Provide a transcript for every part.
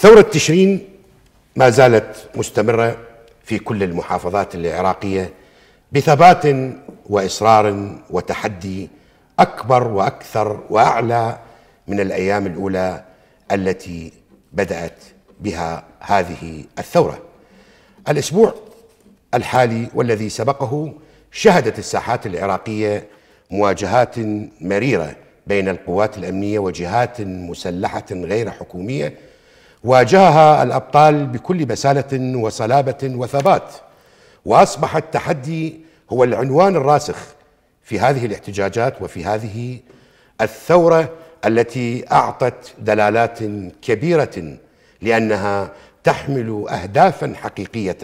ثورة تشرين ما زالت مستمرة في كل المحافظات العراقية بثبات وإصرار وتحدي أكبر وأكثر وأعلى من الأيام الأولى التي بدأت بها هذه الثورة الأسبوع الحالي والذي سبقه شهدت الساحات العراقية مواجهات مريرة بين القوات الأمنية وجهات مسلحة غير حكومية واجهها الابطال بكل بساله وصلابه وثبات واصبح التحدي هو العنوان الراسخ في هذه الاحتجاجات وفي هذه الثوره التي اعطت دلالات كبيره لانها تحمل اهدافا حقيقيه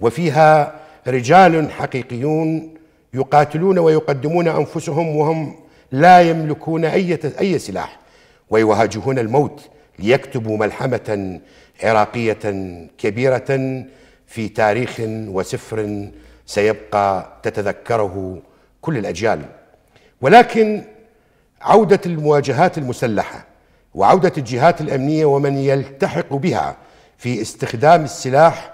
وفيها رجال حقيقيون يقاتلون ويقدمون انفسهم وهم لا يملكون اي اي سلاح ويواجهون الموت ليكتبوا ملحمة عراقية كبيرة في تاريخ وسفر سيبقى تتذكره كل الأجيال ولكن عودة المواجهات المسلحة وعودة الجهات الأمنية ومن يلتحق بها في استخدام السلاح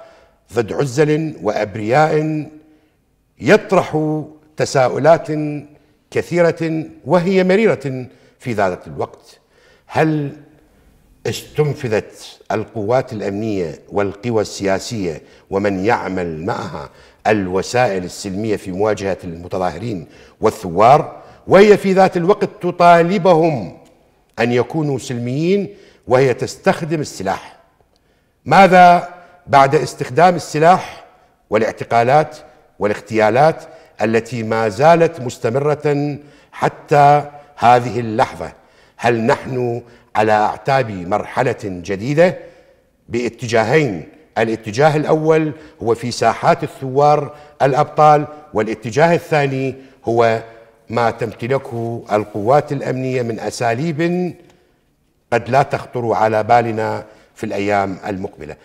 ضد عزل وأبرياء يطرح تساؤلات كثيرة وهي مريرة في ذلك الوقت هل استنفذت القوات الامنيه والقوى السياسيه ومن يعمل معها الوسائل السلميه في مواجهه المتظاهرين والثوار وهي في ذات الوقت تطالبهم ان يكونوا سلميين وهي تستخدم السلاح ماذا بعد استخدام السلاح والاعتقالات والاغتيالات التي ما زالت مستمره حتى هذه اللحظه هل نحن على اعتاب مرحله جديده باتجاهين الاتجاه الاول هو في ساحات الثوار الابطال والاتجاه الثاني هو ما تمتلكه القوات الامنيه من اساليب قد لا تخطر على بالنا في الايام المقبله